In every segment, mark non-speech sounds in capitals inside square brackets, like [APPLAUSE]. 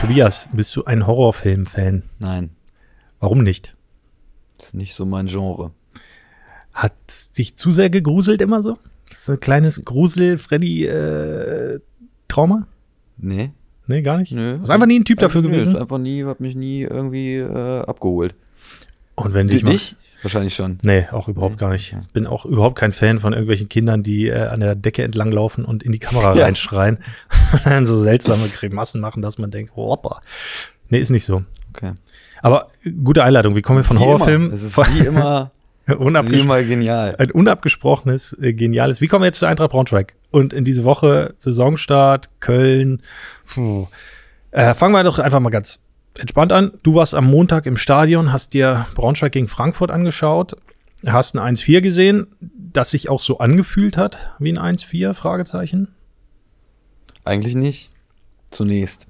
Tobias, bist du ein Horrorfilm-Fan? Nein. Warum nicht? Ist nicht so mein Genre. Hat sich zu sehr gegruselt immer so? Das ist ein kleines Grusel-Freddy-Trauma? Äh, nee. Nee, gar nicht? Nee. Ist einfach nie ein Typ dafür nö, gewesen? Ist einfach nie, hat mich nie irgendwie äh, abgeholt. Und wenn dich nicht? Wahrscheinlich schon. Nee, auch überhaupt mhm. gar nicht. Bin auch überhaupt kein Fan von irgendwelchen Kindern, die äh, an der Decke entlang laufen und in die Kamera [LAUGHS] ja. reinschreien [LAUGHS] und dann so seltsame Grimassen machen, dass man denkt, hoppa. Nee, ist nicht so. Okay. Aber äh, gute Einleitung. Wie kommen wir von Horrorfilmen? [LAUGHS] Es ist wie immer Wie immer genial. Ein unabgesprochenes, äh, geniales. Wie kommen wir jetzt zu Eintracht Braunschweig? Und in diese Woche Saisonstart, Köln. Puh. Äh, fangen wir doch einfach mal ganz entspannt an. Du warst am Montag im Stadion, hast dir Braunschweig gegen Frankfurt angeschaut, hast ein 1-4 gesehen, das sich auch so angefühlt hat wie ein 1-4? Fragezeichen. Eigentlich nicht. Zunächst.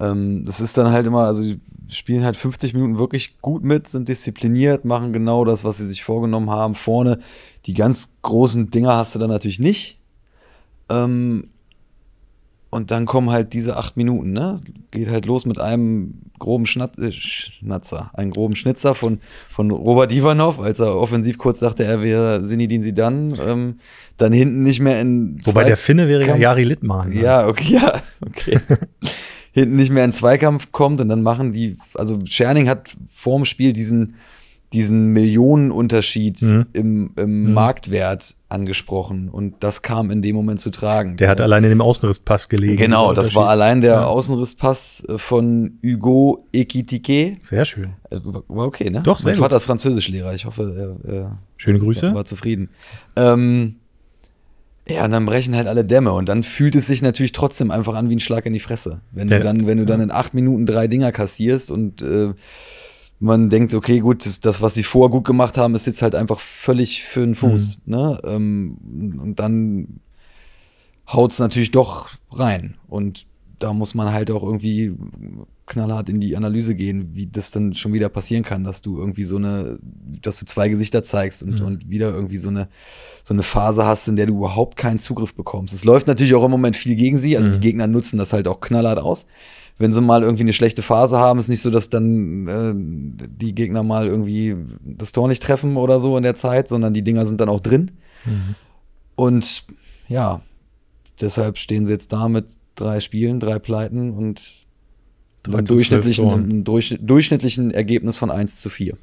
Ähm, das ist dann halt immer, also die spielen halt 50 Minuten wirklich gut mit, sind diszipliniert, machen genau das, was sie sich vorgenommen haben. Vorne die ganz großen Dinger hast du dann natürlich nicht. Ähm, und dann kommen halt diese acht Minuten, ne? Geht halt los mit einem groben Schnat äh, Schnatzer, einem groben Schnitzer von, von Robert Ivanov, als er offensiv kurz sagte, er wäre Sinidin sie dann, ähm, dann hinten nicht mehr in. Wobei Zweik der Finne wäre ja Jari Littmann. Ne? Ja, okay, ja, okay. [LAUGHS] hinten nicht mehr in Zweikampf kommt und dann machen die, also Scherning hat vorm Spiel diesen diesen Millionenunterschied mhm. im, im mhm. Marktwert angesprochen. Und das kam in dem Moment zu tragen. Der hat ja. allein in dem Außenrisspass gelegen. Genau, das war allein der ja. Außenrisspass äh, von Hugo Ekitike. Sehr schön. Äh, war okay, ne? Doch, sehr Mein Vater ist Französischlehrer. Ich hoffe, er, er Schöne Grüße. war zufrieden. Ähm, ja, und dann brechen halt alle Dämme. Und dann fühlt es sich natürlich trotzdem einfach an wie ein Schlag in die Fresse. Wenn der, du dann, wenn du dann in acht Minuten drei Dinger kassierst und äh, man denkt, okay, gut, das, das, was sie vorher gut gemacht haben, ist jetzt halt einfach völlig für den Fuß. Mhm. Ne? Ähm, und dann haut es natürlich doch rein. Und da muss man halt auch irgendwie knallhart in die Analyse gehen, wie das dann schon wieder passieren kann, dass du irgendwie so eine, dass du zwei Gesichter zeigst und, mhm. und wieder irgendwie so eine, so eine Phase hast, in der du überhaupt keinen Zugriff bekommst. Es läuft natürlich auch im Moment viel gegen sie, also mhm. die Gegner nutzen das halt auch knallhart aus wenn sie mal irgendwie eine schlechte Phase haben, ist nicht so, dass dann äh, die Gegner mal irgendwie das Tor nicht treffen oder so in der Zeit, sondern die Dinger sind dann auch drin. Mhm. Und ja, deshalb stehen sie jetzt da mit drei Spielen, drei Pleiten und einem durchschnittlichen, einem durch, durchschnittlichen Ergebnis von 1 zu 4.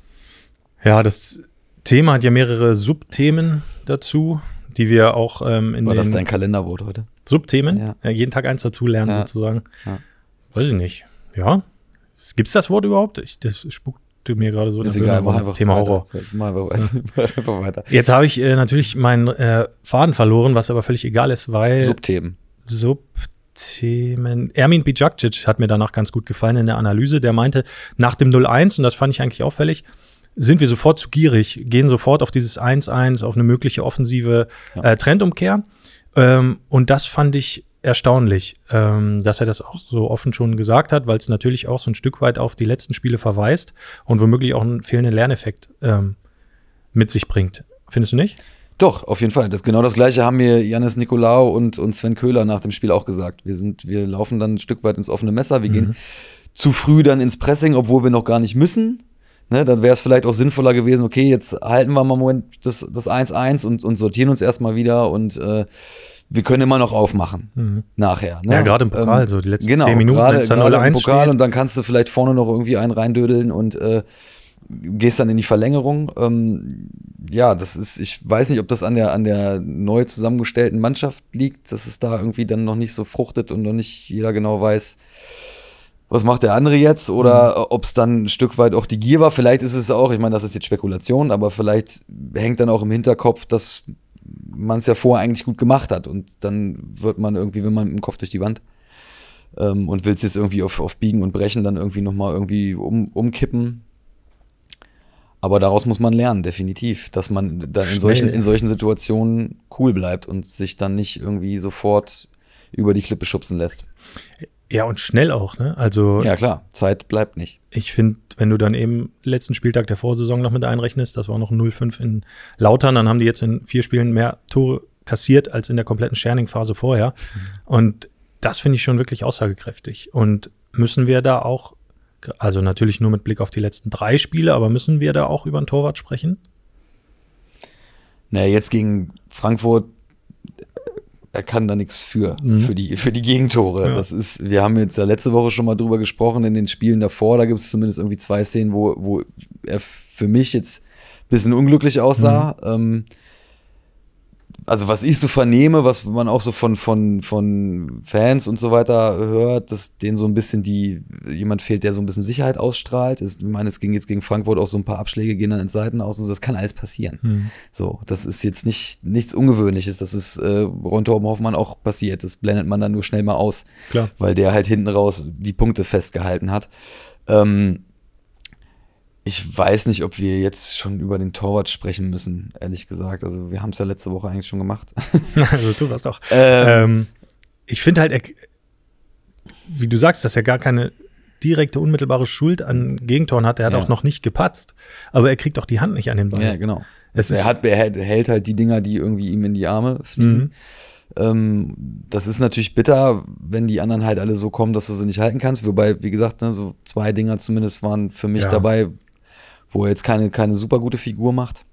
Ja, das Thema hat ja mehrere Subthemen dazu, die wir auch ähm, in War das dein Kalenderwort heute? Subthemen? Ja. Jeden Tag eins dazu lernen ja. sozusagen. Ja. Weiß ich nicht. Ja? Gibt es das Wort überhaupt? Ich, das spuckte mir gerade so. Ist egal, mach einfach Thema weiter. Horror. Jetzt, Mal [LAUGHS] einfach weiter. Jetzt habe ich äh, natürlich meinen äh, Faden verloren, was aber völlig egal ist, weil. Subthemen. Subthemen. Ermin Bijakcic hat mir danach ganz gut gefallen in der Analyse. Der meinte, nach dem 0-1, und das fand ich eigentlich auffällig, sind wir sofort zu gierig, gehen sofort auf dieses 1-1, auf eine mögliche offensive ja. äh, Trendumkehr. Ähm, und das fand ich erstaunlich, ähm, dass er das auch so offen schon gesagt hat, weil es natürlich auch so ein Stück weit auf die letzten Spiele verweist und womöglich auch einen fehlenden Lerneffekt ähm, mit sich bringt. Findest du nicht? Doch, auf jeden Fall. Das genau das gleiche haben mir Janis Nikolaou und, und Sven Köhler nach dem Spiel auch gesagt. Wir sind, wir laufen dann ein Stück weit ins offene Messer, wir mhm. gehen zu früh dann ins Pressing, obwohl wir noch gar nicht müssen. Ne, dann wäre es vielleicht auch sinnvoller gewesen, okay, jetzt halten wir mal einen Moment das, das 1-1 und, und sortieren uns erstmal wieder und äh, wir können immer noch aufmachen mhm. nachher. Ne? Ja, gerade im Pokal, ähm, so die letzten genau, zehn Minuten, grade, ist dann gerade im Pokal steht. und dann kannst du vielleicht vorne noch irgendwie einen reindödeln und äh, gehst dann in die Verlängerung. Ähm, ja, das ist, ich weiß nicht, ob das an der, an der neu zusammengestellten Mannschaft liegt, dass es da irgendwie dann noch nicht so fruchtet und noch nicht jeder genau weiß, was macht der andere jetzt oder mhm. ob es dann ein Stück weit auch die Gier war. Vielleicht ist es auch, ich meine, das ist jetzt Spekulation, aber vielleicht hängt dann auch im Hinterkopf, dass man es ja vorher eigentlich gut gemacht hat. Und dann wird man irgendwie, wenn man mit dem Kopf durch die Wand ähm, und will es jetzt irgendwie auf, auf Biegen und Brechen dann irgendwie nochmal irgendwie um, umkippen. Aber daraus muss man lernen, definitiv, dass man dann in solchen, in solchen Situationen cool bleibt und sich dann nicht irgendwie sofort über die Klippe schubsen lässt. Ja, und schnell auch, ne? Also. Ja, klar, Zeit bleibt nicht. Ich finde, wenn du dann eben letzten Spieltag der Vorsaison noch mit einrechnest, das war noch 0-5 in Lautern, dann haben die jetzt in vier Spielen mehr Tore kassiert als in der kompletten Scherning-Phase vorher. Mhm. Und das finde ich schon wirklich aussagekräftig. Und müssen wir da auch, also natürlich nur mit Blick auf die letzten drei Spiele, aber müssen wir da auch über einen Torwart sprechen? Naja, jetzt gegen Frankfurt er kann da nichts für, mhm. für, die, für die Gegentore. Ja. Das ist, wir haben jetzt ja letzte Woche schon mal drüber gesprochen, in den Spielen davor, da gibt es zumindest irgendwie zwei Szenen, wo, wo er für mich jetzt ein bisschen unglücklich aussah. Mhm. Ähm, also was ich so vernehme, was man auch so von, von, von Fans und so weiter hört, dass denen so ein bisschen die, jemand fehlt, der so ein bisschen Sicherheit ausstrahlt. Ich meine, es ging jetzt gegen Frankfurt auch so ein paar Abschläge, gehen dann ins Seitenaus und so, das kann alles passieren. Hm. So, das ist jetzt nicht, nichts Ungewöhnliches. Das ist äh, Ron Torben Hoffmann auch passiert. Das blendet man dann nur schnell mal aus, Klar. weil der halt hinten raus die Punkte festgehalten hat. Ähm, ich weiß nicht, ob wir jetzt schon über den Torwart sprechen müssen, ehrlich gesagt. Also wir haben es ja letzte Woche eigentlich schon gemacht. [LAUGHS] [LAUGHS] also tu was doch. Ähm. ähm, ich finde halt, er, wie du sagst, dass er gar keine direkte, unmittelbare Schuld an Gegentoren hat. Er hat ja. auch noch nicht gepatzt, aber er kriegt auch die Hand nicht an den Ball. Ja, genau. Es er, hat, er hält halt die Dinger, die irgendwie ihm in die Arme fliegen. Mhm. Ähm, das ist natürlich bitter, wenn die anderen halt alle so kommen, dass du sie nicht halten kannst. Wobei, wie gesagt, ne, so zwei Dinger zumindest waren für mich ja. dabei, wo er jetzt keine, keine super gute Figur macht.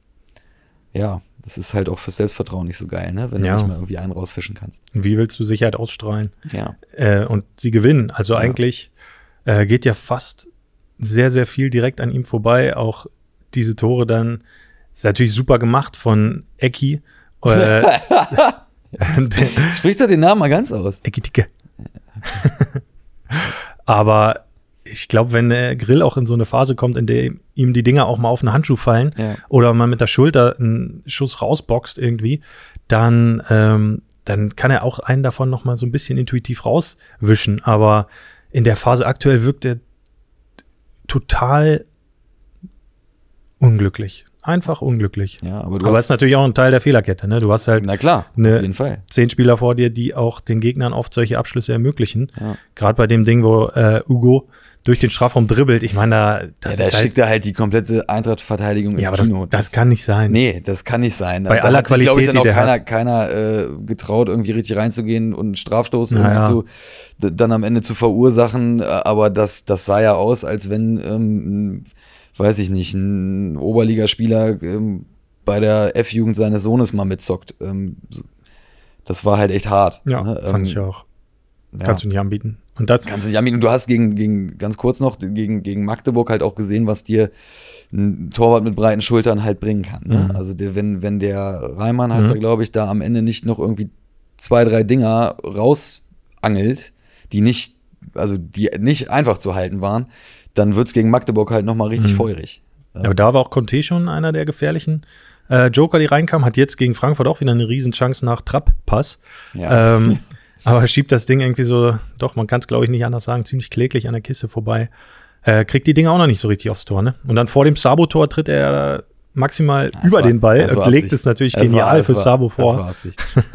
Ja, das ist halt auch fürs Selbstvertrauen nicht so geil, ne? wenn ja. du nicht mal irgendwie einen rausfischen kannst. Wie willst du Sicherheit ausstrahlen? Ja. Äh, und sie gewinnen. Also ja. eigentlich äh, geht ja fast sehr, sehr viel direkt an ihm vorbei. Auch diese Tore dann, ist natürlich super gemacht von Ecki. Äh, [LAUGHS] [LAUGHS] Sprich doch den Namen mal ganz aus. Eki Ticke. [LAUGHS] Aber ich glaube, wenn der Grill auch in so eine Phase kommt, in der ihm die Dinger auch mal auf den Handschuh fallen ja. oder man mit der Schulter einen Schuss rausboxt irgendwie, dann, ähm, dann kann er auch einen davon noch mal so ein bisschen intuitiv rauswischen. Aber in der Phase aktuell wirkt er total unglücklich. Einfach unglücklich. Ja, aber du aber hast ist natürlich auch ein Teil der Fehlerkette. Ne? Du hast halt na klar, eine auf jeden Fall. zehn Spieler vor dir, die auch den Gegnern oft solche Abschlüsse ermöglichen. Ja. Gerade bei dem Ding, wo äh, Ugo durch den Strafraum dribbelt. Ich meine, da, das ja, da halt schickt er halt die komplette Eintrachtverteidigung verteidigung ja, ins Kino. Das, das, das, kann nicht sein. Nee, das kann nicht sein. Bei da aller hat Qualität, glaube ich, dann auch keiner, keiner äh, getraut, irgendwie richtig reinzugehen und einen Strafstoß naja. zu, dann am Ende zu verursachen. Äh, aber das, das sah ja aus, als wenn, ähm, weiß ich nicht, ein Oberligaspieler ähm, bei der F-Jugend seines Sohnes mal mitzockt. Ähm, das war halt echt hart. Ja, ne? fand ähm, ich auch ja. Kannst du nicht anbieten. Und das Kannst du nicht anbieten. Du hast gegen, gegen, ganz kurz noch, gegen, gegen Magdeburg halt auch gesehen, was dir ein Torwart mit breiten Schultern halt bringen kann. Ne? Mhm. Also der, wenn, wenn der Reimann heißt mhm. er, glaube ich, da am Ende nicht noch irgendwie zwei, drei Dinger rausangelt, die nicht, also die nicht einfach zu halten waren, dann wird es gegen Magdeburg halt nochmal richtig mhm. feurig. Ja, aber da war auch Conte schon einer der gefährlichen äh, Joker, die reinkam, hat jetzt gegen Frankfurt auch wieder eine Riesenchance nach Trapp-Pass. Ja. Ähm, [LAUGHS] Aber schiebt das Ding irgendwie so, doch, man kann es glaube ich nicht anders sagen, ziemlich kläglich an der Kiste vorbei. Äh, kriegt die Dinge auch noch nicht so richtig aufs Tor, ne? Und dann vor dem Sabotor tritt er maximal ja, über war, den Ball und legt es natürlich es genial war, es für war, Sabo vor. Das war Absicht. [LAUGHS]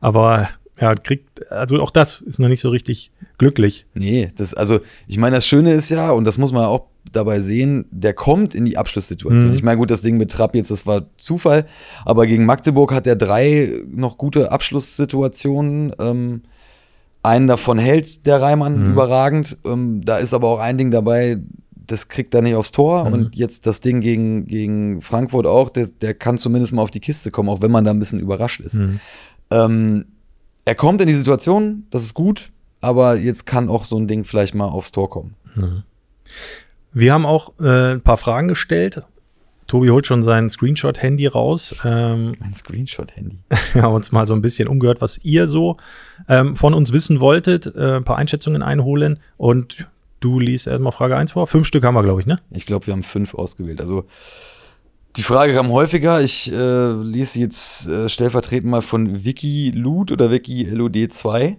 Aber ja, kriegt, also auch das ist noch nicht so richtig glücklich. Nee, das, also ich meine, das Schöne ist ja, und das muss man auch dabei sehen, der kommt in die Abschlusssituation. Mhm. Ich meine, gut, das Ding mit Trapp jetzt, das war Zufall, aber gegen Magdeburg hat er drei noch gute Abschlusssituationen. Ähm, einen davon hält der Reimann mhm. überragend. Ähm, da ist aber auch ein Ding dabei, das kriegt er nicht aufs Tor. Mhm. Und jetzt das Ding gegen, gegen Frankfurt auch, der, der kann zumindest mal auf die Kiste kommen, auch wenn man da ein bisschen überrascht ist. Mhm. Ähm, er kommt in die Situation, das ist gut, aber jetzt kann auch so ein Ding vielleicht mal aufs Tor kommen. Mhm. Wir haben auch äh, ein paar Fragen gestellt. Tobi holt schon sein Screenshot-Handy raus. Ähm, mein Screenshot-Handy. [LAUGHS] Wir haben uns mal so ein bisschen umgehört, was ihr so ähm, von uns wissen wolltet, äh, ein paar Einschätzungen einholen und du liest erstmal Frage 1 vor. Fünf Stück haben wir, glaube ich, ne? Ich glaube, wir haben fünf ausgewählt. Also die Frage kam häufiger. Ich äh, lese jetzt äh, stellvertretend mal von Vicky Lud oder Vicky LOD2.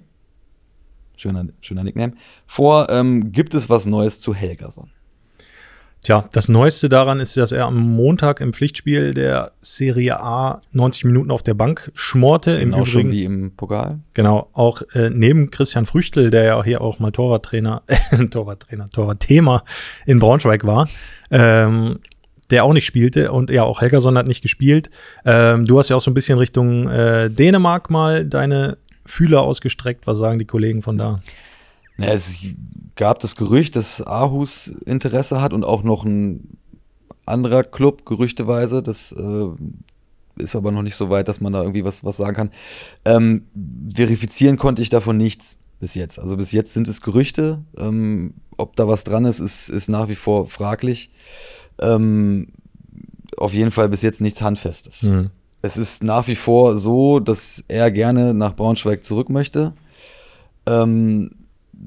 Schöner, schöner Nickname. Vor, ähm, gibt es was Neues zu Helgason? Tja, das Neueste daran ist, dass er am Montag im Pflichtspiel der Serie A 90 Minuten auf der Bank schmorte. Genau, Im Übrigen, schon wie im Pokal. Genau, auch äh, neben Christian Früchtel, der ja hier auch mal Torwarttrainer, [LAUGHS] Torwarttrainer, Torwartthema in Braunschweig war, ähm, der auch nicht spielte und ja, auch Helgason hat nicht gespielt. Ähm, du hast ja auch so ein bisschen Richtung äh, Dänemark mal deine Fühler ausgestreckt. Was sagen die Kollegen von da? Mhm. Naja, es gab das Gerücht, dass Aarhus Interesse hat und auch noch ein anderer Club, gerüchteweise. Das äh, ist aber noch nicht so weit, dass man da irgendwie was, was sagen kann. Ähm, verifizieren konnte ich davon nichts bis jetzt. Also bis jetzt sind es Gerüchte. Ähm, ob da was dran ist, ist, ist nach wie vor fraglich. Ähm, auf jeden Fall bis jetzt nichts Handfestes. Mhm. Es ist nach wie vor so, dass er gerne nach Braunschweig zurück möchte. Ähm,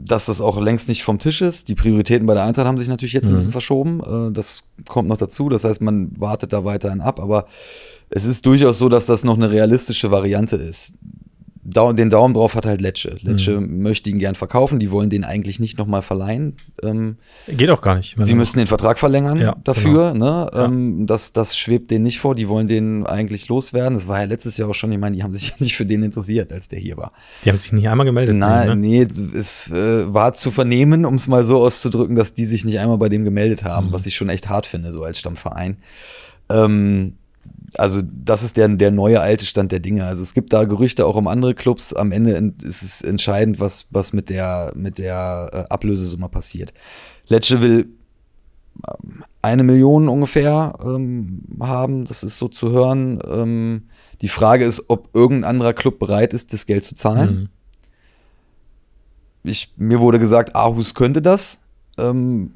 dass das auch längst nicht vom Tisch ist. Die Prioritäten bei der Eintracht haben sich natürlich jetzt mhm. ein bisschen verschoben. Äh, das kommt noch dazu. Das heißt, man wartet da weiterhin ab. Aber es ist durchaus so, dass das noch eine realistische Variante ist den Daumen drauf hat halt Lecce. Lecce mhm. möchte ihn gern verkaufen, die wollen den eigentlich nicht nochmal verleihen. Ähm, Geht auch gar nicht. Sie müssen den Vertrag verlängern ja, dafür. Genau. Ne? Ja. Ähm, das, das schwebt denen nicht vor, die wollen den eigentlich loswerden. Das war ja letztes Jahr auch schon, ich meine, die haben sich [LAUGHS] ja nicht für den interessiert, als der hier war. Die haben sich nicht einmal gemeldet. Nein, ne? nee, es äh, war zu vernehmen, um es mal so auszudrücken, dass die sich nicht einmal bei dem gemeldet haben, mhm. was ich schon echt hart finde, so als Stammverein. Ähm, also das ist der, der neue alte Stand der Dinge. Also es gibt da Gerüchte auch um andere Clubs. Am Ende ist es entscheidend, was, was mit der, mit der äh, Ablösesumme passiert. Lecce will ähm, eine Million ungefähr ähm, haben, das ist so zu hören. Ähm, die Frage ist, ob irgendein anderer Club bereit ist, das Geld zu zahlen. Mhm. Ich, mir wurde gesagt, Aarhus könnte das. Ähm,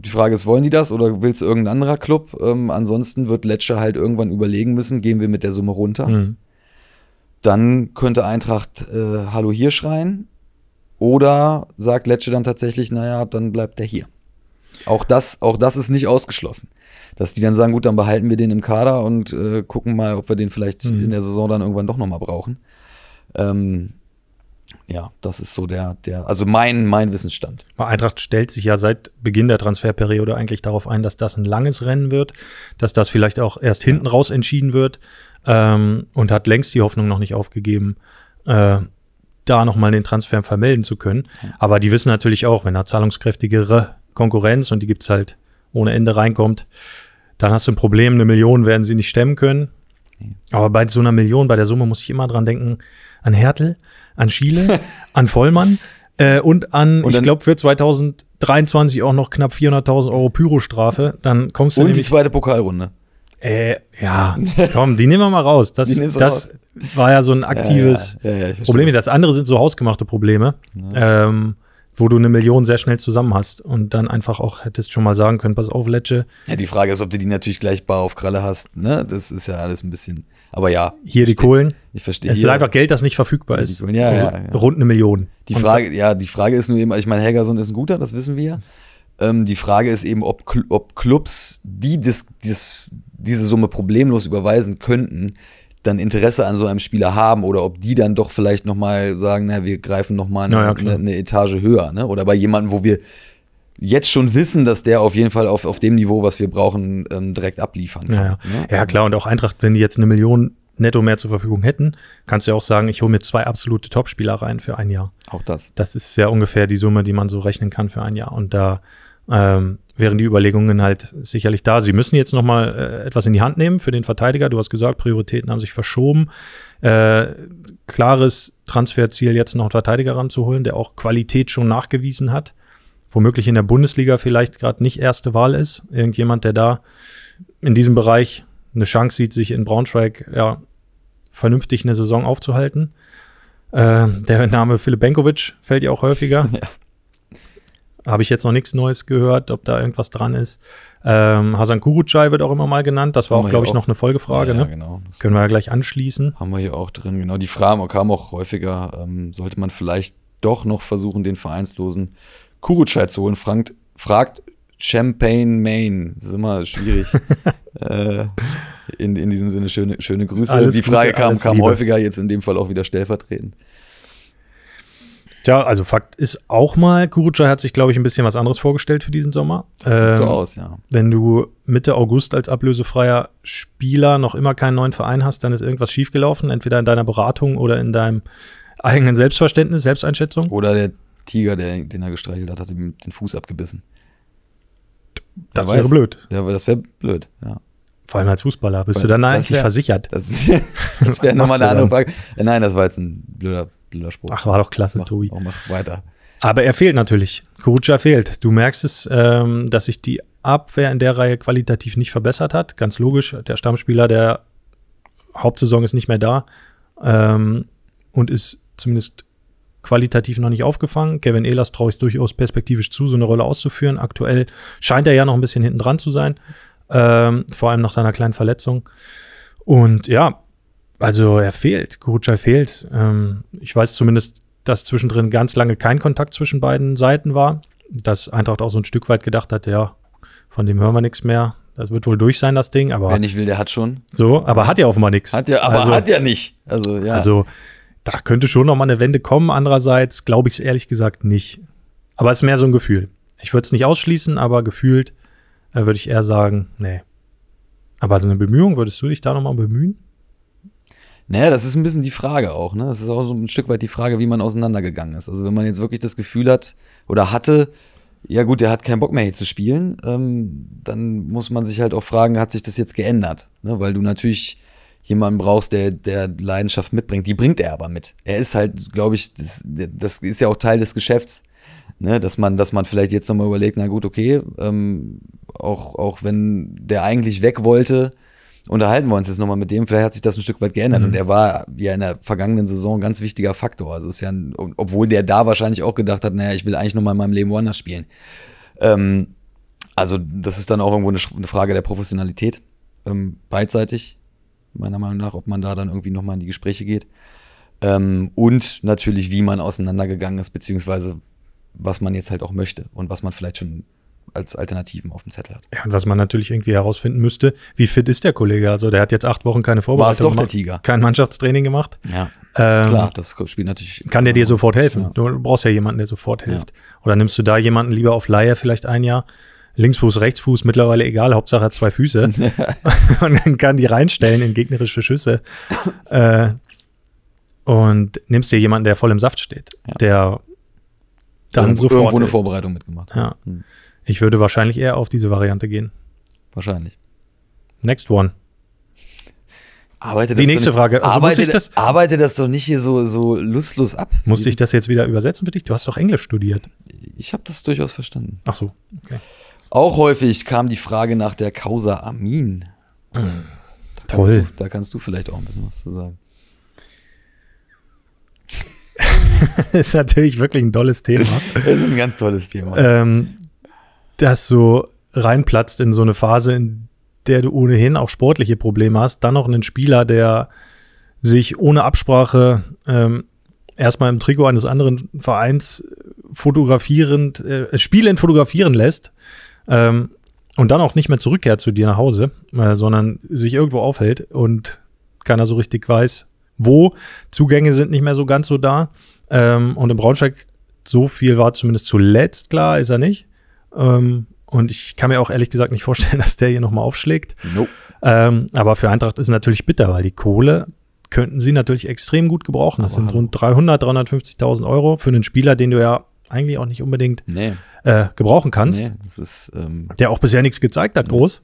die Frage ist, wollen die das oder will es irgendein anderer Club? Ähm, ansonsten wird Lecce halt irgendwann überlegen müssen, gehen wir mit der Summe runter. Mhm. Dann könnte Eintracht äh, Hallo hier schreien oder sagt Lecce dann tatsächlich, naja, dann bleibt der hier. Auch das, auch das ist nicht ausgeschlossen. Dass die dann sagen, gut, dann behalten wir den im Kader und äh, gucken mal, ob wir den vielleicht mhm. in der Saison dann irgendwann doch nochmal brauchen. Ähm, ja, das ist so der, der also mein, mein Wissensstand. Eintracht stellt sich ja seit Beginn der Transferperiode eigentlich darauf ein, dass das ein langes Rennen wird, dass das vielleicht auch erst hinten ja. raus entschieden wird ähm, und hat längst die Hoffnung noch nicht aufgegeben, äh, da nochmal den Transfer vermelden zu können. Ja. Aber die wissen natürlich auch, wenn da zahlungskräftigere Konkurrenz und die gibt es halt ohne Ende reinkommt, dann hast du ein Problem, eine Million werden sie nicht stemmen können. Aber bei so einer Million, bei der Summe muss ich immer dran denken, an Hertel, an Schiele, [LAUGHS] an Vollmann äh, und an, und ich glaube, für 2023 auch noch knapp 400.000 Euro Pyrostrafe. Dann kommst du Und die zweite Pokalrunde. Äh, ja, [LAUGHS] komm, die nehmen wir mal raus. Das, das raus. war ja so ein aktives ja, ja, ja, Problem. Das andere sind so hausgemachte Probleme. Ähm, wo du eine Million sehr schnell zusammen hast und dann einfach auch hättest schon mal sagen können, pass auf, Letsche. Ja, die Frage ist, ob du die natürlich gleich bar auf Kralle hast, ne? Das ist ja alles ein bisschen, aber ja. Hier die Kohlen. Ich verstehe. Es ist einfach Geld, das nicht verfügbar ist. ja, also ja, ja, Rund eine Million. Die und Frage, ja, die Frage ist nur eben, ich meine, Helgerson ist ein guter, das wissen wir. Ähm, die Frage ist eben, ob, ob Clubs, die dis, dis, diese Summe problemlos überweisen könnten, dann Interesse an so einem Spieler haben oder ob die dann doch vielleicht nochmal sagen, na, wir greifen nochmal eine, ja, eine, eine Etage höher. Ne? Oder bei jemandem, wo wir jetzt schon wissen, dass der auf jeden Fall auf, auf dem Niveau, was wir brauchen, ähm, direkt abliefern kann. Ja, ja. Ne? ja, klar, und auch Eintracht, wenn die jetzt eine Million netto mehr zur Verfügung hätten, kannst du ja auch sagen, ich hole mir zwei absolute Topspieler rein für ein Jahr. Auch das. Das ist ja ungefähr die Summe, die man so rechnen kann für ein Jahr. Und da ähm, wären die Überlegungen halt sicherlich da. Sie müssen jetzt nochmal äh, etwas in die Hand nehmen für den Verteidiger. Du hast gesagt, Prioritäten haben sich verschoben. Äh, klares Transferziel, jetzt noch einen Verteidiger ranzuholen, der auch Qualität schon nachgewiesen hat. Womöglich in der Bundesliga vielleicht gerade nicht erste Wahl ist. Irgendjemand, der da in diesem Bereich eine Chance sieht, sich in Braunschweig ja, vernünftig eine Saison aufzuhalten. Äh, der Name Philipp Benkovic fällt ja auch häufiger. [LAUGHS] Ja. Habe ich jetzt noch nichts Neues gehört, ob da irgendwas dran ist. Ähm, Hasan Kurucay wird auch immer mal genannt. Das war Haben auch, glaube ich, auch. noch eine Folgefrage. Ja, ja, ne? genau. Können wir ja gleich anschließen. Haben wir hier auch drin, genau. Die Frage kam auch häufiger, ähm, sollte man vielleicht doch noch versuchen, den Vereinslosen Kurucay zu holen? Frank fragt Champagne, Main. Das ist immer schwierig. [LAUGHS] äh, in, in diesem Sinne schöne, schöne Grüße. Alles die Frage Gute, kam, kam häufiger, jetzt in dem Fall auch wieder stellvertretend. Tja, also Fakt ist auch mal, Kuruca hat sich, glaube ich, ein bisschen was anderes vorgestellt für diesen Sommer. Das sieht ähm, so aus, ja. Wenn du Mitte August als ablösefreier Spieler noch immer keinen neuen Verein hast, dann ist irgendwas schiefgelaufen, entweder in deiner Beratung oder in deinem eigenen Selbstverständnis, Selbsteinschätzung. Oder der Tiger, der, den er gestreichelt hat, hat ihm den Fuß abgebissen. Das wäre blöd. Der, das wäre blöd, ja. Vor allem als Fußballer bist Weil, du dann eigentlich wär, versichert. Das, [LAUGHS] das wäre nochmal eine andere Frage. Äh, nein, das war jetzt ein blöder blöder Spruch. Ach, war doch klasse, mach, Tobi. Auch, oh, mach weiter. Aber er fehlt natürlich. Kuruca fehlt. Du merkst es, ähm, dass sich die Abwehr in der Reihe qualitativ nicht verbessert hat. Ganz logisch, der Stammspieler der Hauptsaison ist nicht mehr da ähm, und ist zumindest qualitativ noch nicht aufgefangen. Kevin Ehlers traue ich durchaus perspektivisch zu, so eine Rolle auszuführen. Aktuell scheint er ja noch ein bisschen hinten dran zu sein, ähm, vor allem nach seiner kleinen Verletzung. Und ja, also er fehlt, Kurucay fehlt. Ähm, ich weiß zumindest, dass zwischendrin ganz lange kein Kontakt zwischen beiden Seiten war. Dass Eintracht auch so ein Stück weit gedacht hat, ja, von dem hören wir nichts mehr. Das wird wohl durch sein, das Ding. Aber Wenn ich will, der hat schon. So, aber hat ja offenbar nichts. Hat ja, aber also, hat ja nicht. Also, ja. Also, da könnte schon noch mal eine Wende kommen. Andererseits glaube ich es ehrlich gesagt nicht. Aber es ist mehr so ein Gefühl. Ich würde es nicht ausschließen, aber gefühlt äh, würde ich eher sagen, nee. Aber so eine Bemühung, würdest du dich da noch mal bemühen? Naja, das ist ein bisschen die Frage auch. Ne? Das ist auch so ein Stück weit die Frage, wie man auseinandergegangen ist. Also wenn man jetzt wirklich das Gefühl hat oder hatte, ja gut, der hat keinen Bock mehr hier zu spielen, ähm, dann muss man sich halt auch fragen, hat sich das jetzt geändert? Ne? Weil du natürlich jemanden brauchst, der, der Leidenschaft mitbringt. Die bringt er aber mit. Er ist halt, glaube ich, das, das ist ja auch Teil des Geschäfts, ne? dass, man, dass man vielleicht jetzt nochmal überlegt, na gut, okay, ähm, auch, auch wenn der eigentlich weg wollte, unterhalten wir uns jetzt nochmal mit dem. Vielleicht hat sich das ein Stück weit geändert. Mhm. Und der war ja in der vergangenen Saison ein ganz wichtiger Faktor. Also ist ja, ein, obwohl der da wahrscheinlich auch gedacht hat, naja, ich will eigentlich nochmal in meinem Leben woanders spielen. Ähm, also, das ist dann auch irgendwo eine, eine Frage der Professionalität, ähm, beidseitig, meiner Meinung nach, ob man da dann irgendwie nochmal in die Gespräche geht. Ähm, und natürlich, wie man auseinandergegangen ist, beziehungsweise was man jetzt halt auch möchte und was man vielleicht schon als Alternativen auf dem Zettel hat. Ja, und was man natürlich irgendwie herausfinden müsste, wie fit ist der Kollege? Also der hat jetzt acht Wochen keine Vorbereitung War es doch der Tiger. kein Mannschaftstraining gemacht. Ja. Ähm, Klar, das spielt natürlich. Kann der dir genau. sofort helfen? Ja. Du brauchst ja jemanden, der sofort hilft. Ja. Oder nimmst du da jemanden lieber auf Laie vielleicht ein Jahr? Linksfuß, Rechtsfuß, mittlerweile egal, Hauptsache hat zwei Füße. [LAUGHS] und dann kann die reinstellen in gegnerische Schüsse. äh, und nimmst dir jemanden, der voll im Saft steht, ja. der dann Irgend sofort. Irgendwo eine Vorbereitung mitgemacht hat. Ja. Hm. Ich würde wahrscheinlich eher auf diese Variante gehen. Wahrscheinlich. Next one. Arbeite die nächste nicht, Frage. Also arbeite, das, arbeite das doch nicht hier so, so lustlos ab. Musste ich das jetzt wieder übersetzen für dich? Du hast doch Englisch studiert. Ich habe das durchaus verstanden. Ach so, okay. Auch häufig kam die Frage nach der Causa Amin. Da Toll. Du, da kannst du vielleicht auch ein bisschen was zu sagen. [LAUGHS] ist natürlich wirklich ein tolles Thema. das [LAUGHS] ist ein ganz tolles Thema. Ähm, das so reinplatzt in so eine Phase, in der du ohnehin auch sportliche Probleme hast, dann noch einen Spieler, der sich ohne Absprache ähm, erstmal im Trikot eines anderen Vereins fotografierend, äh, spielend fotografieren lässt ähm, und dann auch nicht mehr zurückkehrt zu dir nach Hause, äh, sondern sich irgendwo aufhält und keiner so richtig weiß, wo. Zugänge sind nicht mehr so ganz so da. Ähm, und in Braunschweig, so viel war zumindest zuletzt klar, ist er nicht. Ähm, und ich kann mir auch ehrlich gesagt nicht vorstellen, [LAUGHS] dass der hier nochmal aufschlägt. Nope. Ähm, aber für Eintracht ist natürlich bitter, weil die Kohle könnten sie natürlich extrem gut gebrauchen. Das aber sind rund 300, 350.000 Euro für einen Spieler, den du ja eigentlich auch nicht unbedingt nee. äh, gebrauchen kannst. Nee, ist, ähm, der auch bisher nichts gezeigt hat, nee. groß.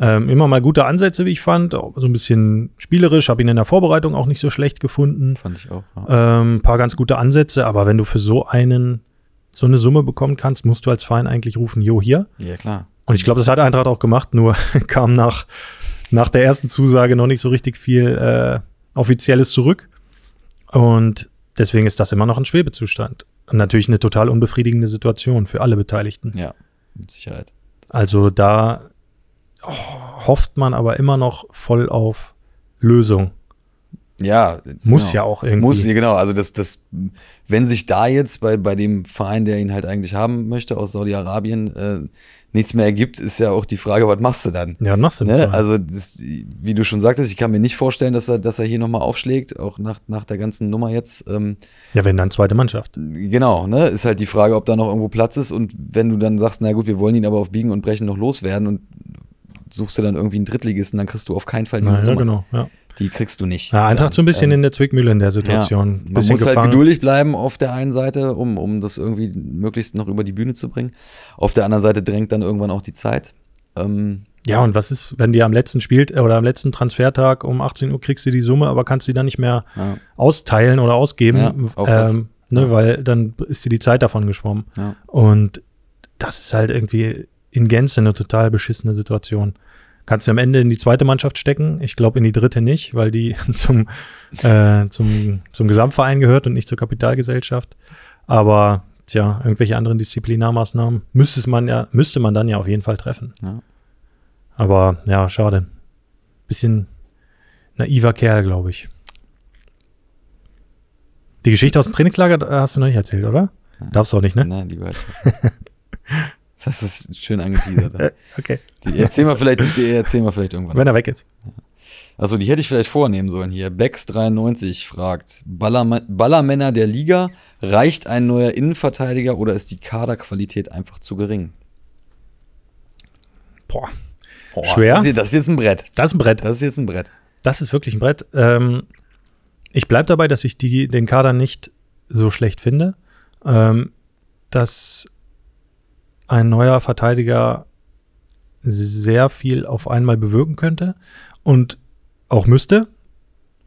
Ähm, immer mal gute Ansätze, wie ich fand. So ein bisschen spielerisch, habe ihn in der Vorbereitung auch nicht so schlecht gefunden. Fand ich auch. Ein ja. ähm, paar ganz gute Ansätze, aber wenn du für so einen so eine Summe bekommen kannst, musst du als Verein eigentlich rufen, jo, hier. Ja, klar. Und ich glaube, das hat Eintracht auch gemacht, nur [LAUGHS] kam nach, nach der ersten Zusage noch nicht so richtig viel äh, Offizielles zurück. Und deswegen ist das immer noch ein Schwebezustand. Und natürlich eine total unbefriedigende Situation für alle Beteiligten. Ja, mit Sicherheit. also da oh, hofft man aber immer noch voll auf Lösung. Ja. Muss genau. ja auch irgendwie. Muss, ja, genau. Also, das, das, wenn sich da jetzt bei, bei dem Verein, der ihn halt eigentlich haben möchte, aus Saudi-Arabien, äh, nichts mehr ergibt, ist ja auch die Frage, was machst du dann? Ja, was machst du ne? Also, das, wie du schon sagtest, ich kann mir nicht vorstellen, dass er, dass er hier nochmal aufschlägt, auch nach, nach der ganzen Nummer jetzt. Ähm, ja, wenn dann zweite Mannschaft. Genau, ne? Ist halt die Frage, ob da noch irgendwo Platz ist und wenn du dann sagst, na gut, wir wollen ihn aber auf Biegen und Brechen noch loswerden und suchst du dann irgendwie einen Drittligisten, dann kriegst du auf keinen Fall diese Na, ja, Summe. genau, ja die kriegst du nicht. Ja, Eintracht so ein bisschen ähm, in der Zwickmühle in der Situation. Ja, man muss halt gefangen. halt geduldig bleiben auf der einen Seite, um, um das irgendwie möglichst noch über die Bühne zu bringen. Auf der anderen Seite drängt dann irgendwann auch die Zeit. Ähm, ja, und was ist, wenn dir am letzten spielt äh, oder am letzten Transfertag um 18 Uhr kriegst du die Summe, aber kannst sie dann nicht mehr ja. austeilen oder ausgeben, ja, ähm, ne, ja. weil dann ist dir die Zeit davon geschwommen. Und das ist halt irgendwie in Gänze eine total beschissene Situation kannst du am Ende in die zweite Mannschaft stecken. Ich glaube in die dritte nicht, weil die [LAUGHS] zum, äh, zum, zum Gesamtverein gehört und nicht zur Kapitalgesellschaft. Aber tja, irgendwelche anderen Disziplinarmaßnahmen müsste man ja, müsste man dann ja auf jeden Fall treffen. Ja. Aber ja, schade. Bisschen naiver Kerl, glaube ich. Die Geschichte aus dem Trainingslager äh, hast du noch nicht erzählt, oder? Ja. Darfst du auch nicht, ne? Nein, lieber. [LAUGHS] [LAUGHS] Das ist schön angeteasert. [LAUGHS] okay. Die erzähl mal vielleicht, die erzähl mal vielleicht irgendwann. Wenn er weg ist. Also die hätte ich vielleicht vornehmen sollen hier. Bex93 fragt, Ballerm Ballermänner der Liga, reicht ein neuer Innenverteidiger oder ist die Kaderqualität einfach zu gering? Boah. Boah Schwer. Das ist, das ist, jetzt ein Brett. Das ist ein Brett. Das ist jetzt ein Brett. Das ist wirklich ein Brett. Ähm, ich bleibe dabei, dass ich die, den Kader nicht so schlecht finde. Ähm, das ein neuer Verteidiger sehr viel auf einmal bewirken könnte und auch müsste.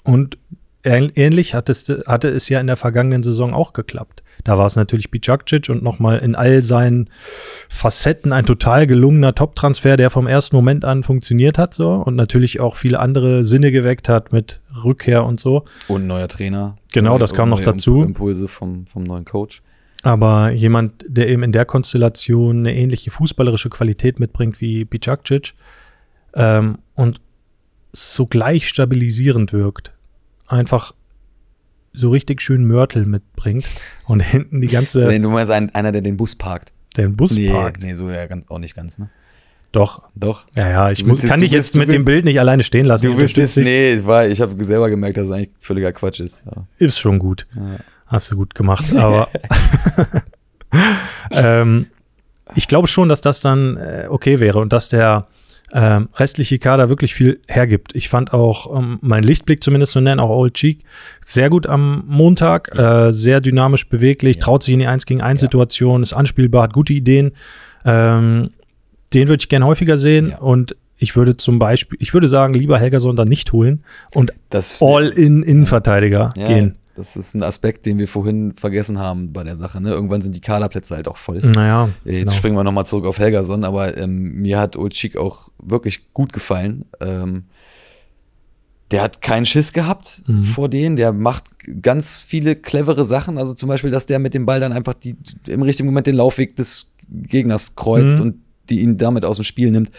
Und ähnlich hatte es, hatte es ja in der vergangenen Saison auch geklappt. Da war es natürlich Bijakcic und nochmal in all seinen Facetten ein total gelungener Top-Transfer, der vom ersten Moment an funktioniert hat so und natürlich auch viele andere Sinne geweckt hat mit Rückkehr und so. Und neuer Trainer. Genau, das kam noch dazu. Impulse vom, vom neuen Coach. Aber jemand, der eben in der Konstellation eine ähnliche fußballerische Qualität mitbringt wie Bicacic ähm, und sogleich stabilisierend wirkt, einfach so richtig schön Mörtel mitbringt und [LAUGHS] hinten die ganze. Wenn du meinst, ein, einer, der den Bus parkt. Der den Bus nee, parkt. Nee, so ja ganz, auch nicht ganz, ne? Doch. Doch. Ja, ja, ich muss, kann dich jetzt mit willst, dem Bild nicht alleine stehen lassen. Du willst es, nee, ich, ich habe selber gemerkt, dass es eigentlich völliger Quatsch ist. Ja. Ist schon gut. Ja. Hast du gut gemacht, [LAUGHS] aber [LAUGHS] ähm, ich glaube schon, dass das dann äh, okay wäre und dass der ähm, restliche Kader wirklich viel hergibt. Ich fand auch ähm, meinen Lichtblick zumindest zu nennen, auch Old Cheek, sehr gut am Montag, äh, sehr dynamisch beweglich, ja. traut sich in die 1 gegen 1 ja. Situation, ist anspielbar, hat gute Ideen. Ähm, den würde ich gern häufiger sehen ja. und ich würde zum Beispiel, ich würde sagen, lieber Helgerson dann nicht holen und das all in Innenverteidiger gehen. Das ist ein Aspekt, den wir vorhin vergessen haben bei der Sache. Ne? Irgendwann sind die Kaderplätze halt auch voll. Naja. Äh, jetzt genau. springen wir nochmal zurück auf Helgason, aber ähm, mir hat Olschik auch wirklich gut gefallen. Ähm, der hat keinen Schiss gehabt mhm. vor denen. Der macht ganz viele clevere Sachen. Also zum Beispiel, dass der mit dem Ball dann einfach die, im richtigen Moment den Laufweg des Gegners kreuzt mhm. und die ihn damit aus dem Spiel nimmt.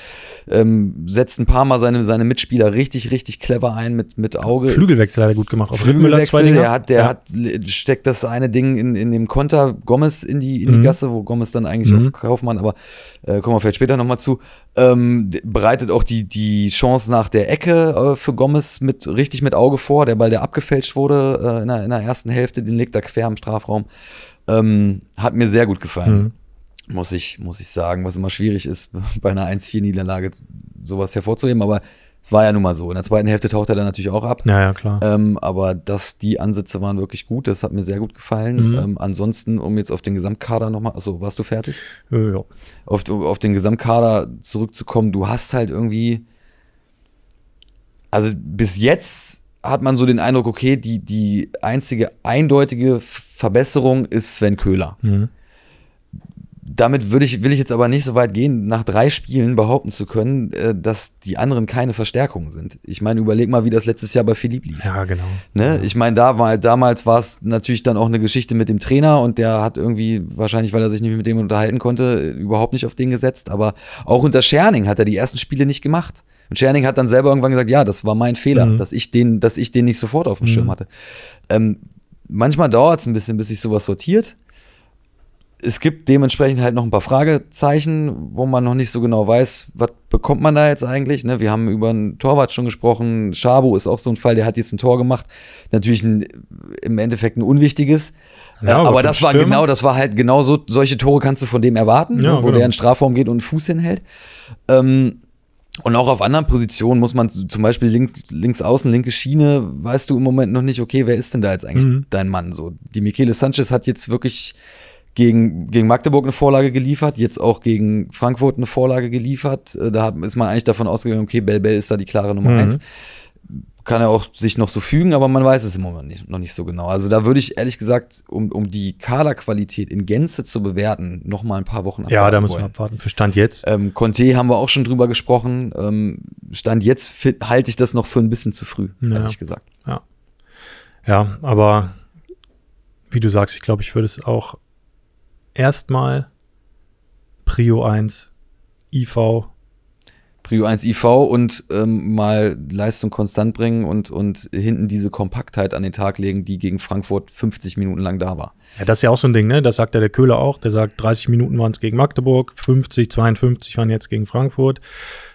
Ähm, setzt ein paar Mal seine, seine Mitspieler richtig, richtig clever ein mit, mit Auge. Flügelwechsel hat er gut gemacht. Auf Flügelwechsel, der hat, der ja. hat, steckt das eine Ding in, in dem Konter Gomez in die, in die mhm. Gasse, wo Gomez dann eigentlich mhm. auf Kaufmann, aber äh, kommen wir vielleicht später nochmal zu. Ähm, bereitet auch die, die Chance nach der Ecke äh, für Gomez mit, richtig mit Auge vor. Der Ball, der abgefälscht wurde äh, in, der, in der ersten Hälfte, den legt er quer im Strafraum. Ähm, hat mir sehr gut gefallen. Mhm muss ich, muss ich sagen, was immer schwierig ist, [LAUGHS] bei einer 1-4-Niederlage sowas hervorzuheben, aber es war ja nun mal so. In der zweiten Hälfte taucht er dann natürlich auch ab. Ja, ja, klar. Ähm, aber das, die Ansätze waren wirklich gut, das hat mir sehr gut gefallen. Mhm. Ähm, ansonsten, um jetzt auf den Gesamtkader nochmal, achso, warst du fertig? Äh, ja. Auf, auf den Gesamtkader zurückzukommen, du hast halt irgendwie, also bis jetzt hat man so den Eindruck, okay, die, die einzige eindeutige Verbesserung ist Sven Köhler. Mhm damit würde ich, will ich jetzt aber nicht so weit gehen, nach drei Spielen behaupten zu können, äh, dass die anderen keine Verstärkung sind. Ich meine, überleg mal, wie das letztes Jahr bei Philipp lief. Ja, genau. Ne? Ja. Ich meine, da war, damals war es natürlich dann auch eine Geschichte mit dem Trainer und der hat irgendwie, wahrscheinlich weil er sich nicht mit dem unterhalten konnte, überhaupt nicht auf den gesetzt. Aber auch unter Scherning hat er die ersten Spiele nicht gemacht. Und Scherning hat dann selber irgendwann gesagt, ja, das war mein Fehler, mhm. dass, ich den, dass ich den nicht sofort auf dem mhm. Schirm hatte. Ähm, manchmal dauert es ein bisschen, bis sich sowas sortiert es gibt dementsprechend halt noch ein paar Fragezeichen, wo man noch nicht so genau weiß, was bekommt man da jetzt eigentlich. Ne? Wir haben über einen Torwart schon gesprochen. Schabo ist auch so ein Fall, der hat jetzt ein Tor gemacht. Natürlich ein, im Endeffekt ein unwichtiges. Ja, aber, aber das war Stürmer. genau, das war halt genau so, solche Tore kannst du von dem erwarten, ja, ne? wo genau. der in Strafraum geht und einen Fuß hinhält. Ähm, und auch auf anderen Positionen muss man zum Beispiel links, links außen, linke Schiene, weißt du im Moment noch nicht, okay, wer ist denn da jetzt eigentlich mhm. dein Mann? So, die Michele Sanchez hat jetzt wirklich gegen, gegen Magdeburg eine Vorlage geliefert, jetzt auch gegen Frankfurt eine Vorlage geliefert. Äh, da ist man eigentlich davon ausgegangen, okay, Bell Bell ist da die klare Nummer mhm. eins. Kann er auch sich noch so fügen, aber man weiß es im Moment nicht, noch nicht so genau. Also da würde ich ehrlich gesagt, um, um die Kaderqualität in Gänze zu bewerten, noch mal ein paar Wochen abwarten. Ja, da müssen wir abwarten. Für Stand jetzt. Ähm, Conte haben wir auch schon drüber gesprochen. Ähm, Stand jetzt halte ich das noch für ein bisschen zu früh, ja. ehrlich gesagt. Ja. ja, aber wie du sagst, ich glaube, ich würde es auch erstmal Prio 1 IV. Prio 1 IV und ähm, mal Leistung konstant bringen und, und hinten diese Kompaktheit an den Tag legen, die gegen Frankfurt 50 Minuten lang da war. Ja, das ist ja auch so ein Ding, ne? Das sagt ja der Köhler auch. Der sagt, 30 Minuten waren es gegen Magdeburg, 50, 52 waren jetzt gegen Frankfurt.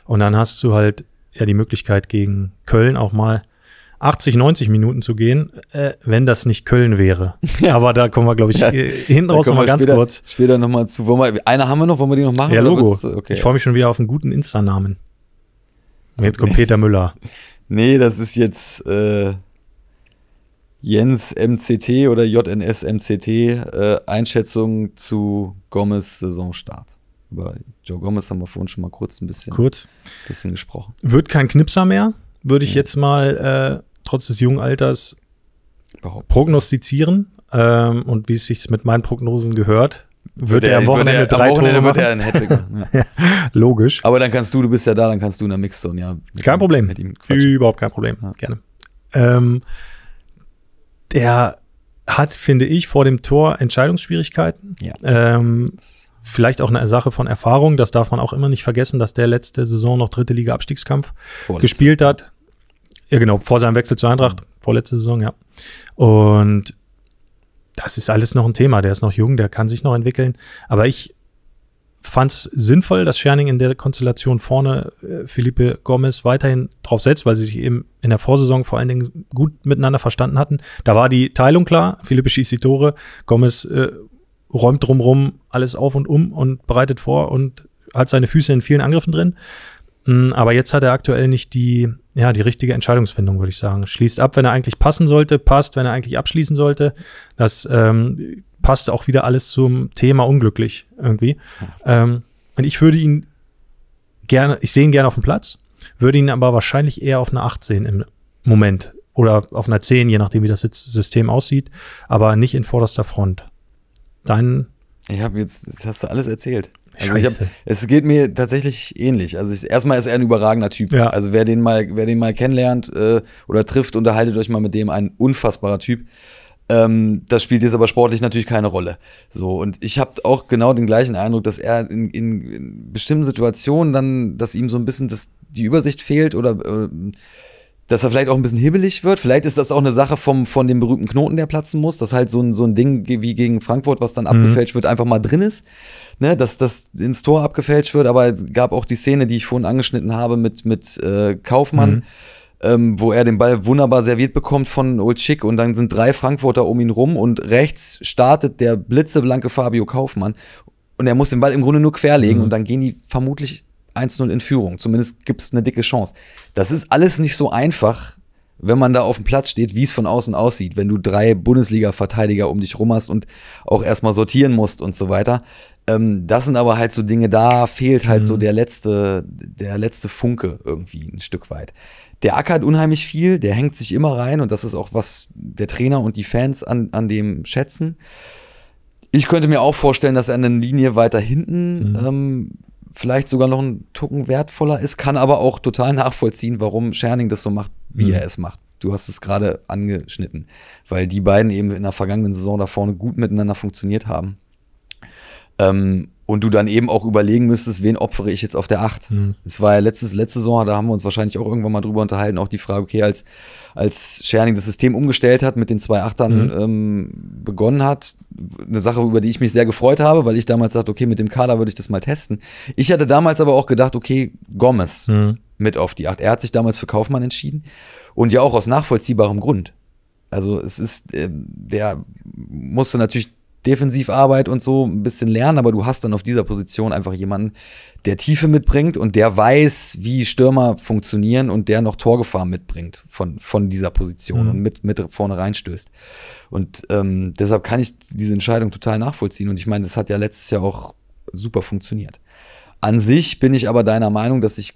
Und dann hast du halt ja die Möglichkeit gegen Köln auch mal 80, 90 Minuten zu gehen, äh, wenn das nicht Köln wäre. [LAUGHS] Ja. Aber da kommen wir, glaube ich, das, äh, hinten raus nochmal ganz kurz. Später nochmal zu. Wollen wir, eine haben wir noch, wollen wir die noch machen? Ja, Logo. Okay, ich freue mich schon wieder auf einen guten Insta-Namen. Und jetzt kommt nee. Peter Müller. [LAUGHS] Nee, das ist jetzt äh, Jens MCT oder JNS MCT äh, Einschätzung zu Gomez Saisonstart. Über Joe Gomez haben wir vorhin schon mal kurz ein bisschen, kurz. Bisschen gesprochen. Wird kein Knipser mehr würde ich jetzt mal äh, trotz des jungen Alters prognostizieren. Ähm, und wie es sich mit meinen Prognosen gehört, wird er, am Wochenende würde er, drei am Wochenende Tore machen. er ein [LAUGHS] ja. logisch. Aber dann kannst du, du bist ja da, dann kannst du in der Mixzone, ja. Kein ihm, Problem. Mit ihm Überhaupt kein Problem. Ja. Gerne. Ähm, der hat, finde ich, vor dem Tor Entscheidungsschwierigkeiten. Ja. Ähm, vielleicht auch eine Sache von Erfahrung. Das darf man auch immer nicht vergessen, dass der letzte Saison noch dritte Liga Abstiegskampf Vorletzte. gespielt hat ja genau, vor seinem Wechsel zur Eintracht, mhm. vorletzte Saison, ja. Und das ist alles noch ein Thema. Der ist noch jung, der kann sich noch entwickeln. Aber ich fand es sinnvoll, dass Scherning in der Konstellation vorne äh, Felipe Gomez weiterhin drauf setzt, weil sie sich eben in der Vorsaison vor allen Dingen gut miteinander verstanden hatten. Da war die Teilung klar. Felipe schießt die Tore, Gomez äh, räumt drumrum alles auf und um und bereitet vor und hat seine Füße in vielen Angriffen drin. Mm, aber jetzt hat er aktuell nicht die ja, die richtige Entscheidungsfindung, würde ich sagen. Schließt ab, wenn er eigentlich passen sollte, passt, wenn er eigentlich abschließen sollte. Das ähm, passt auch wieder alles zum Thema unglücklich irgendwie. Ja. Ähm, und ich würde ihn gerne, ich sehe ihn gerne auf dem Platz, würde ihn aber wahrscheinlich eher auf einer 8 sehen im Moment oder auf einer 10, je nachdem, wie das System aussieht, aber nicht in vorderster Front. Dein. Ich habe jetzt, das hast du alles erzählt. Also ich hab, es geht mir tatsächlich ähnlich. Also ich, erstmal ist er ein überragender Typ. Ja. Also wer den mal, wer den mal kennenlernt äh, oder trifft, unterhaltet euch mal mit dem, ein unfassbarer Typ. Ähm, das spielt jetzt aber sportlich natürlich keine Rolle. So, und ich habe auch genau den gleichen Eindruck, dass er in, in, in, bestimmten Situationen dann, dass ihm so ein bisschen das, die Übersicht fehlt oder äh, dass er vielleicht auch ein bisschen hibbelig wird. Vielleicht ist das auch eine Sache vom, von dem berühmten Knoten, der platzen muss, dass halt so ein, so ein Ding wie gegen Frankfurt, was dann mhm. abgefälscht wird, einfach mal drin ist. Ne, dass das ins Tor abgefälscht wird. Aber es gab auch die Szene, die ich vorhin angeschnitten habe mit, mit äh, Kaufmann. Mhm. Ähm, wo er den Ball wunderbar serviert bekommt von Old Schick und dann sind drei Frankfurter um ihn rum und rechts startet der blitzeblanke Fabio Kaufmann und er muss den Ball im Grunde nur querlegen mhm. und dann gehen die vermutlich 1-0 in Führung. Zumindest gibt es eine dicke Chance. Das ist alles nicht so einfach, wenn man da auf dem Platz steht, wie es von außen aussieht, wenn du drei Bundesliga-Verteidiger um dich rum hast und auch erstmal sortieren musst und so weiter. Ähm, das sind aber halt so Dinge, da fehlt halt mhm. so der letzte, der letzte Funke irgendwie ein Stück weit. Der ackert unheimlich viel, der hängt sich immer rein und das ist auch, was der Trainer und die Fans an, an dem schätzen. Ich könnte mir auch vorstellen, dass er eine Linie weiter hinten mhm. ähm, vielleicht sogar noch ein Tucken wertvoller ist, kann aber auch total nachvollziehen, warum Scherning das so macht, wie mhm. er es macht. Du hast es gerade angeschnitten, weil die beiden eben in der vergangenen Saison da vorne gut miteinander funktioniert haben. Ähm, und du dann eben auch überlegen müsstest, wen opfere ich jetzt auf der Acht. Mhm. war ja letztes, letzte Saison, da haben wir uns wahrscheinlich auch irgendwann mal drüber unterhalten, auch die Frage, okay, als, als Scherning das System umgestellt hat, mit den zwei Achtern mhm. ähm, begonnen hat, eine Sache, über die ich mich sehr gefreut habe, weil ich damals sagte, okay, mit dem Kader würde ich das mal testen. Ich hatte damals aber auch gedacht, okay, Gomez mhm. mit auf die Acht. Er hat sich damals für Kaufmann entschieden und ja auch aus nachvollziehbarem Grund. Also es ist, äh, der musste natürlich Defensivarbeit und so ein bisschen lernen, aber du hast dann auf dieser Position einfach jemanden, der Tiefe mitbringt und der weiß, wie Stürmer funktionieren und der noch Torgefahr mitbringt von, von dieser Position mhm. und mit, mit vorne reinstößt. Und ähm, deshalb kann ich diese Entscheidung total nachvollziehen. Und ich meine, das hat ja letztes Jahr auch super funktioniert. An sich bin ich aber deiner Meinung, dass ich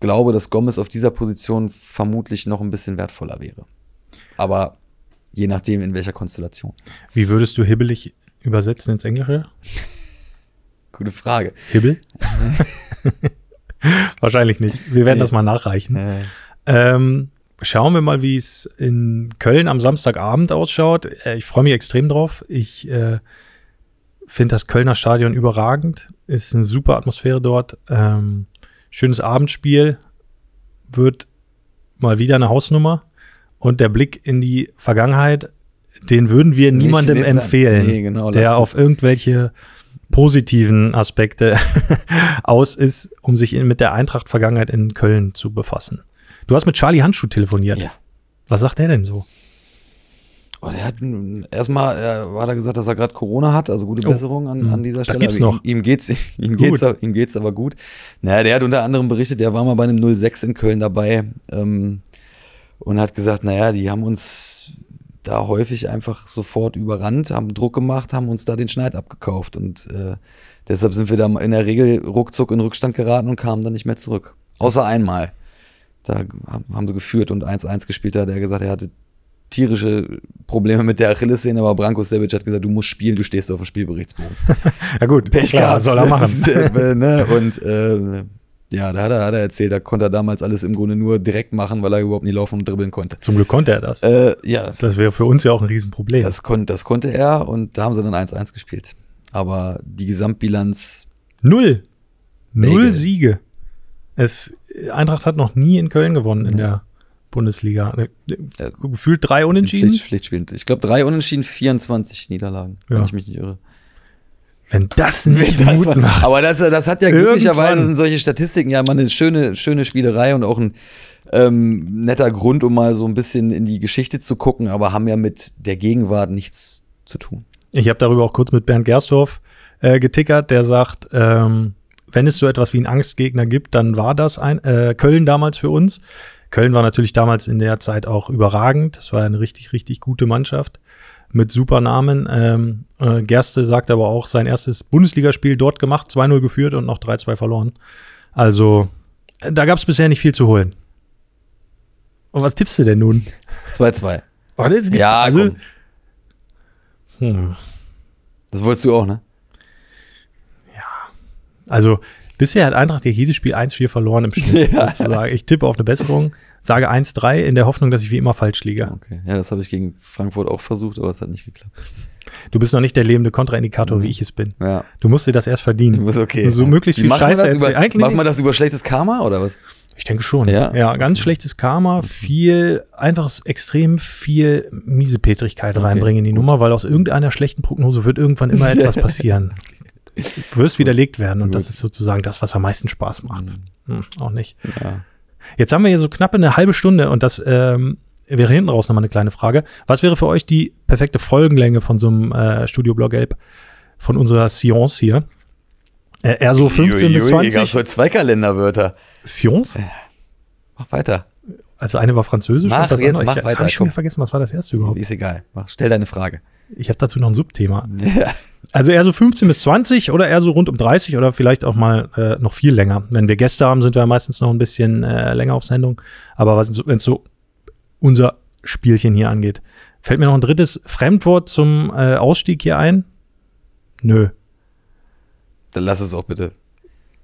glaube, dass Gomez auf dieser Position vermutlich noch ein bisschen wertvoller wäre. Aber je nachdem, in welcher Konstellation. Wie würdest du Hibbelig Übersetzen ins Englische? [LAUGHS] Gute Frage. Hibbel? [LAUGHS] [LAUGHS] Wahrscheinlich nicht. Wir werden nee. das mal nachreichen. Nee. Ähm, schauen wir mal, wie es in Köln am Samstagabend ausschaut. Äh, ich freue mich extrem drauf. Ich äh, finde das Kölner Stadion überragend. Ist eine super Atmosphäre dort. Ähm, schönes Abendspiel. Wird mal wieder eine Hausnummer. Und der Blick in die Vergangenheit den würden wir Nicht niemandem empfehlen, nee, genau, der auf irgendwelche positiven Aspekte [LAUGHS] aus ist, um sich mit der Eintracht-Vergangenheit in Köln zu befassen. Du hast mit Charlie Handschuh telefoniert. Ja. Was sagt er denn so? Oh, äh, er hat erstmal er, hat gesagt, dass er gerade Corona hat, also gute oh. Besserung an, an mhm. dieser Stelle. Gibt's noch. Ihm, ihm, geht's, [LAUGHS] ihm, gut. geht's, ihm geht's aber gut. Naja, der hat unter anderem berichtet, der war mal bei einem 06 in Köln dabei ähm, und hat gesagt, naja, die haben uns da häufig einfach sofort überrannt, haben Druck gemacht, haben uns da den Schneid abgekauft. Und äh, deshalb sind wir da in der Regel ruckzuck in Rückstand geraten und kamen dann nicht mehr zurück. Außer einmal. Da haben sie geführt und 1-1 gespielt, da hat er gesagt, er hatte tierische Probleme mit der Achillessehne, aber Branko Savic hat gesagt, du musst spielen, du stehst auf dem Spielberichtsbogen. [LAUGHS] ja gut, Pech klar, soll er machen. Ne? und äh, ja, da hat er, hat er erzählt, da konnte er damals alles im Grunde nur direkt machen, weil er überhaupt nicht laufen und dribbeln konnte. Zum Glück konnte er das. Äh, ja. Das wäre für uns ja auch ein Riesenproblem. Das, kon das konnte er und da haben sie dann 1-1 gespielt. Aber die Gesamtbilanz. Null. Bagel. Null Siege. Es, Eintracht hat noch nie in Köln gewonnen in ja. der Bundesliga. Äh, gefühlt drei Unentschieden. Pflicht, Pflichtspielen. Ich glaube, drei Unentschieden, 24 Niederlagen, ja. wenn ich mich nicht irre. Wenn das nicht Wenn das Mut macht. Aber das, das hat ja glücklicherweise sind solche Statistiken ja mal eine schöne, schöne Spielerei und auch ein ähm, netter Grund, um mal so ein bisschen in die Geschichte zu gucken, aber haben ja mit der Gegenwart nichts zu tun. Ich habe darüber auch kurz mit Bernd Gerstorf äh, getickert, der sagt, ähm, wenn es so etwas wie einen Angstgegner gibt, dann war das ein äh, Köln damals für uns. Köln war natürlich damals in der Zeit auch überragend. Das war eine richtig, richtig gute Mannschaft mit Supernamen. Ähm, äh, Gerste sagt aber auch, sein erstes Bundesligaspiel dort gemacht, 2-0 geführt und noch 3-2 verloren. Also, äh, da gab es bisher nicht viel zu holen. Und was tippst du denn nun? 2-2. Oh, ja, also, komm. Hm. Das wolltest du auch, ne? Ja. Also, bisher hat Eintracht ja jedes Spiel 1-4 verloren im Spiel. [LAUGHS] ja. sozusagen. Ich tippe auf eine Besserung sage 1-3 in der Hoffnung, dass ich wie immer falsch liege. Okay. Ja, das habe ich gegen Frankfurt auch versucht, aber es hat nicht geklappt. Du bist noch nicht der lebende Kontraindikator, mhm. wie ich es bin. Ja. Du musst dir das erst verdienen. Du musst, okay. So möglichst viel Scheiße das über, Eigentlich Macht man das über schlechtes Karma oder was? Ich denke schon. Ja, ja ganz okay. schlechtes Karma, mhm. viel, einfach extrem viel Miesepetrigkeit okay, reinbringen in die gut. Nummer, weil aus irgendeiner schlechten Prognose wird irgendwann immer [LAUGHS] etwas passieren. Du wirst widerlegt werden und gut. das ist sozusagen das, was am meisten Spaß macht. Mhm. Hm, auch nicht. Ja. Jetzt haben wir hier so knapp eine halbe Stunde und das ähm, wäre hinten raus nochmal eine kleine Frage. Was wäre für euch die perfekte Folgenlänge von so einem äh, Studio Blog Elb, von unserer Science hier? Äh, eher so 15 Uiuiui, bis 20. Gab so zwei Kalenderwörter. Science? mach weiter. Also eine war französisch mach, und das jetzt, andere. Mach ich, weiter. Das ich schon wieder vergessen, was war das erste überhaupt? Ist egal. Mach, stell deine Frage. Ich habe dazu noch ein Subthema. Ja. Also eher so 15 bis 20 oder eher so rund um 30 oder vielleicht auch mal äh, noch viel länger. Wenn wir Gäste haben, sind wir meistens noch ein bisschen äh, länger auf Sendung. Aber wenn es so unser Spielchen hier angeht, fällt mir noch ein drittes Fremdwort zum äh, Ausstieg hier ein? Nö. Dann lass es auch bitte.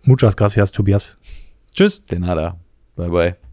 Muchas gracias, Tobias. Tschüss. Den nada. Bye bye.